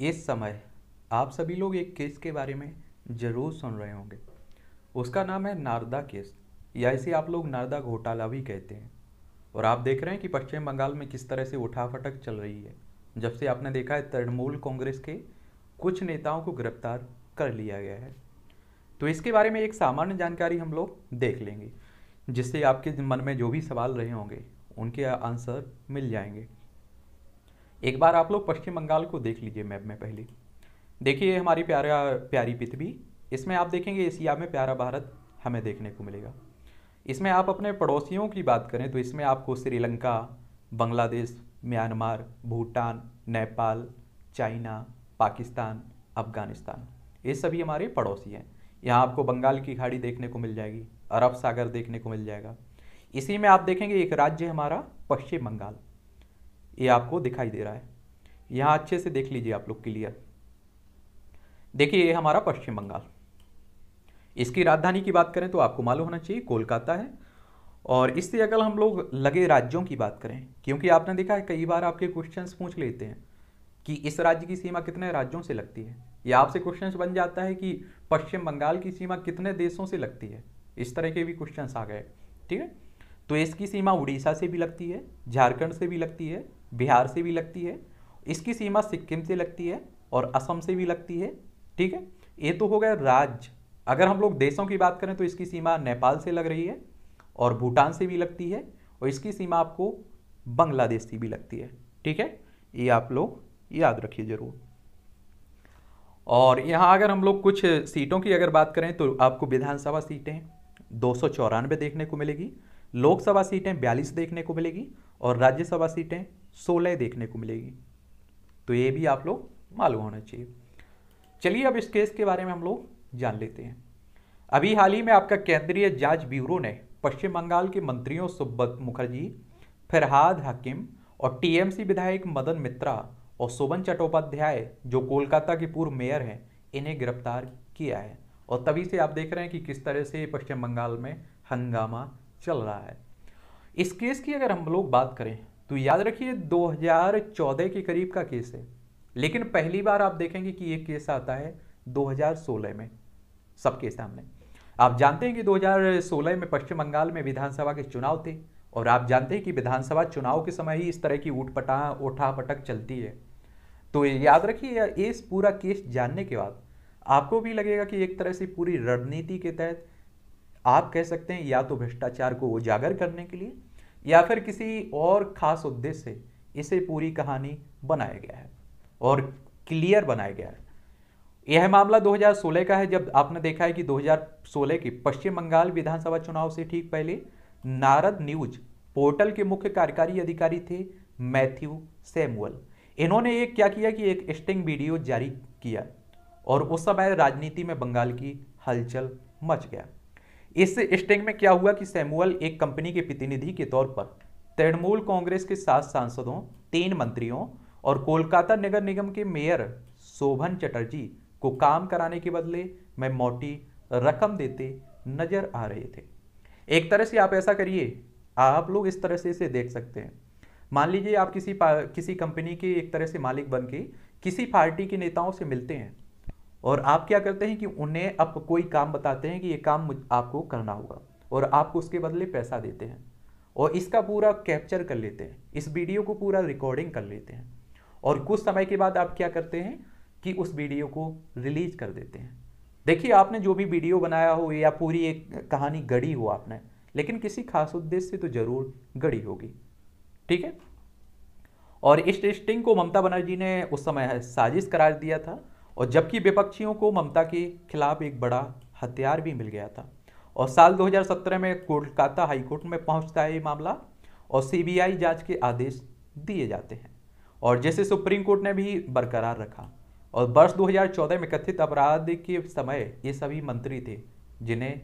इस समय आप सभी लोग एक केस के बारे में ज़रूर सुन रहे होंगे उसका नाम है नारदा केस या इसे आप लोग नारदा घोटाला भी कहते हैं और आप देख रहे हैं कि पश्चिम बंगाल में किस तरह से उठाफटक चल रही है जब से आपने देखा है तृणमूल कांग्रेस के कुछ नेताओं को गिरफ्तार कर लिया गया है तो इसके बारे में एक सामान्य जानकारी हम लोग देख लेंगे जिससे आपके मन में जो भी सवाल रहे होंगे उनके आंसर मिल जाएंगे एक बार आप लोग पश्चिम बंगाल को देख लीजिए मैप में पहले देखिए हमारी प्यारा प्यारी पृथ्वी इसमें आप देखेंगे एशिया में प्यारा भारत हमें देखने को मिलेगा इसमें आप अपने पड़ोसियों की बात करें तो इसमें आपको श्रीलंका बांग्लादेश म्यांमार भूटान नेपाल चाइना पाकिस्तान अफगानिस्तान ये सभी हमारे पड़ोसी हैं यहाँ आपको बंगाल की खाड़ी देखने को मिल जाएगी अरब सागर देखने को मिल जाएगा इसी में आप देखेंगे एक राज्य हमारा पश्चिम बंगाल ये आपको दिखाई दे रहा है यहाँ अच्छे से देख लीजिए आप लोग क्लियर देखिए ये हमारा पश्चिम बंगाल इसकी राजधानी की बात करें तो आपको मालूम होना चाहिए कोलकाता है और इससे अगर हम लोग लगे राज्यों की बात करें क्योंकि आपने देखा है कई बार आपके क्वेश्चंस पूछ लेते हैं कि इस राज्य की सीमा कितने राज्यों से लगती है या आपसे क्वेश्चन बन जाता है कि पश्चिम बंगाल की सीमा कितने देशों से लगती है इस तरह के भी क्वेश्चन आ गए ठीक है तो इसकी सीमा उड़ीसा से भी लगती है झारखंड से भी लगती है बिहार से भी लगती है इसकी सीमा सिक्किम से लगती है और असम से भी लगती है ठीक है ये तो हो गया राज्य अगर हम लोग देशों की बात करें तो इसकी सीमा नेपाल से लग रही है और भूटान से भी लगती है और इसकी सीमा आपको बांग्लादेश से भी लगती है ठीक है ये आप लोग याद रखिए जरूर और यहाँ अगर हम लोग कुछ सीटों की अगर बात करें तो आपको विधानसभा सीटें दो देखने को मिलेगी लोकसभा सीटें बयालीस देखने को मिलेगी और राज्यसभा सीटें सोलह देखने को मिलेगी तो ये भी आप लोग मालूम होना चाहिए चलिए अब इस केस के बारे में हम लोग जान लेते हैं अभी हाल ही में आपका केंद्रीय जांच ब्यूरो ने पश्चिम बंगाल के मंत्रियों सुब्बत मुखर्जी फरहाद हकीम और टीएमसी विधायक मदन मित्रा और शोभन चट्टोपाध्याय जो कोलकाता के पूर्व मेयर हैं इन्हें गिरफ्तार किया है और तभी से आप देख रहे हैं कि किस तरह से पश्चिम बंगाल में हंगामा चल रहा है इस केस की अगर हम लोग बात करें तो याद रखिए 2014 के करीब का केस है लेकिन पहली बार आप देखेंगे कि ये केस आता है 2016 में सबके सामने आप जानते हैं कि 2016 में पश्चिम बंगाल में विधानसभा के चुनाव थे और आप जानते हैं कि विधानसभा चुनाव के समय ही इस तरह की उठपटा पटा चलती है तो याद रखिए इस पूरा केस जानने के बाद आपको भी लगेगा कि एक तरह से पूरी रणनीति के तहत आप कह सकते हैं या तो भ्रष्टाचार को उजागर करने के लिए या फिर किसी और खास उद्देश्य से इसे पूरी कहानी बनाया गया है और क्लियर बनाया गया है यह मामला 2016 का है जब आपने देखा है कि 2016 के पश्चिम बंगाल विधानसभा चुनाव से ठीक पहले नारद न्यूज पोर्टल के मुख्य कार्यकारी अधिकारी थे मैथ्यू सेमुअल इन्होंने एक क्या किया कि एक स्टिंग वीडियो जारी किया और उस समय राजनीति में बंगाल की हलचल मच गया इस स्टिंग में क्या हुआ कि सैमुअल एक कंपनी के प्रतिनिधि के तौर पर तृणमूल कांग्रेस के सात सांसदों तीन मंत्रियों और कोलकाता नगर निगम के मेयर शोभन चटर्जी को काम कराने के बदले में मोटी रकम देते नजर आ रहे थे एक तरह से आप ऐसा करिए आप लोग इस तरह से इसे देख सकते हैं मान लीजिए आप किसी किसी कंपनी के एक तरह से मालिक बन के किसी पार्टी के नेताओं से मिलते हैं और आप क्या करते हैं कि उन्हें आप कोई काम बताते हैं कि ये काम आपको करना होगा और आपको उसके बदले पैसा देते हैं और इसका पूरा कैप्चर कर लेते हैं इस वीडियो को पूरा रिकॉर्डिंग कर लेते हैं और कुछ समय के बाद आप क्या करते हैं कि उस वीडियो को रिलीज कर देते हैं देखिए आपने जो भी वीडियो बनाया हो या पूरी एक कहानी गढ़ी हो आपने लेकिन किसी खास उद्देश्य से तो जरूर गढ़ी होगी ठीक है और इस टेस्टिंग को ममता बनर्जी ने उस समय साजिश करार दिया था और जबकि विपक्षियों को ममता के खिलाफ एक बड़ा हथियार भी मिल गया था और साल 2017 में कोलकाता हाईकोर्ट में पहुंचता है ये मामला और सीबीआई जांच के आदेश दिए जाते हैं और जैसे सुप्रीम कोर्ट ने भी बरकरार रखा और वर्ष 2014 में कथित अपराध के समय ये सभी मंत्री थे जिन्हें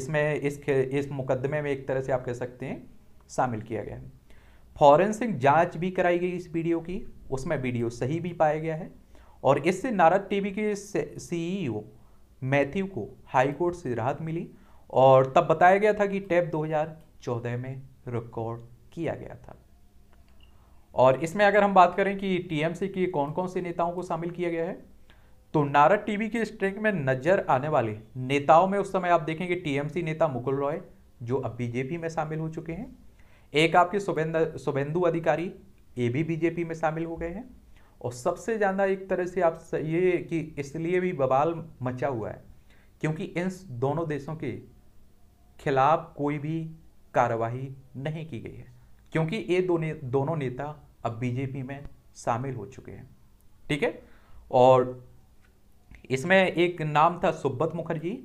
इसमें इस इस मुकदमे में एक तरह से आप कह सकते हैं शामिल किया गया है फॉरेंसिक जाँच भी कराई गई इस वीडियो की उसमें वीडियो सही भी पाया गया है और इससे नारद टीवी के सीईओ e मैथ्यू को हाई कोर्ट से राहत मिली और तब बताया गया था कि टैप 2014 में रिकॉर्ड किया गया था और इसमें अगर हम बात करें कि टीएमसी के कौन कौन से नेताओं को शामिल किया गया है तो नारद टीवी के स्ट्रिंग में नजर आने वाले नेताओं में उस समय आप देखेंगे टीएमसी नेता मुकुल रॉय जो अब बीजेपी में शामिल हो चुके हैं एक आपके शुभेंदु अधिकारी ये भी बीजेपी में शामिल हो गए हैं और सबसे ज़्यादा एक तरह से आप ये कि इसलिए भी बवाल मचा हुआ है क्योंकि इन दोनों देशों के खिलाफ कोई भी कार्रवाई नहीं की गई है क्योंकि ये दोनों दोनों नेता अब बीजेपी में शामिल हो चुके हैं ठीक है और इसमें एक नाम था सुब्बत मुखर्जी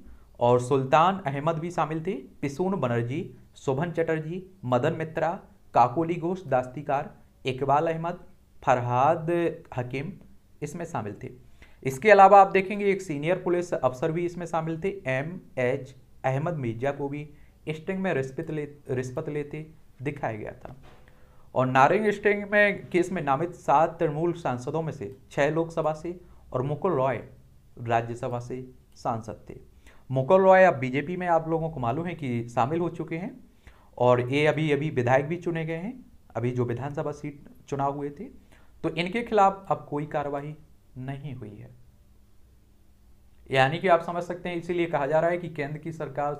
और सुल्तान अहमद भी शामिल थे पिसून बनर्जी शोभन चटर्जी मदन मित्रा काकोली घोष दास्तीकार इकबाल अहमद फरहाद हकीम इसमें शामिल थे इसके अलावा आप देखेंगे एक सीनियर पुलिस अफसर भी इसमें शामिल थे एम एच अहमद मिर्जा को भी स्टिंग में रिश्वत ले रिश्वत लेते दिखाया गया था और नारिंग स्टिंग में केस में नामित सात तृणमूल सांसदों में से छः लोकसभा से और मुकुल रॉय राज्यसभा से सांसद थे मुकुल रॉय अब बीजेपी में आप लोगों को मालूम है कि शामिल हो चुके हैं और ये अभी अभी विधायक भी चुने गए हैं अभी जो विधानसभा सीट चुनाव हुए थे तो इनके खिलाफ अब कोई कार्रवाई नहीं हुई है यानी कि आप समझ सकते हैं इसीलिए कहा जा रहा है कि केंद्र की सरकार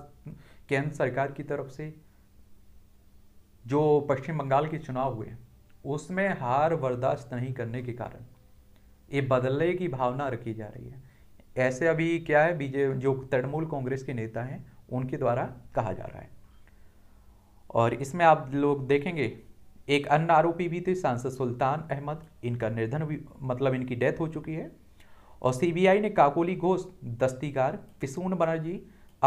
केंद्र सरकार की तरफ से जो पश्चिम बंगाल के चुनाव हुए उसमें हार बर्दाश्त नहीं करने के कारण ये बदलने की भावना रखी जा रही है ऐसे अभी क्या है बीजे जो तृणमूल कांग्रेस के नेता हैं उनके द्वारा कहा जा रहा है और इसमें आप लोग देखेंगे एक अन्य आरोपी भी थे सांसद सुल्तान अहमद इनका निर्धन भी मतलब इनकी डेथ हो चुकी है और सीबीआई ने काकोली घोष दस्तीकार पिसून बनर्जी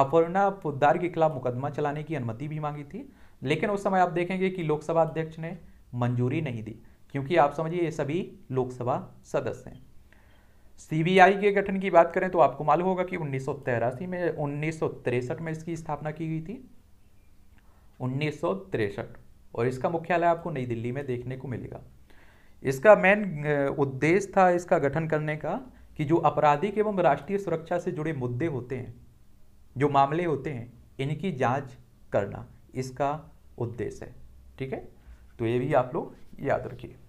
अपर्णा पुद्दार के खिलाफ मुकदमा चलाने की अनुमति भी मांगी थी लेकिन उस समय आप देखेंगे कि लोकसभा अध्यक्ष ने मंजूरी नहीं दी क्योंकि आप समझिए ये सभी लोकसभा सदस्य हैं सीबीआई के गठन की बात करें तो आपको मालूम होगा कि उन्नीस में उन्नीस में इसकी स्थापना की गई थी उन्नीस और इसका मुख्यालय आपको नई दिल्ली में देखने को मिलेगा इसका मेन उद्देश्य था इसका गठन करने का कि जो आपराधिक एवं राष्ट्रीय सुरक्षा से जुड़े मुद्दे होते हैं जो मामले होते हैं इनकी जांच करना इसका उद्देश्य है ठीक है तो ये भी आप लोग याद रखिए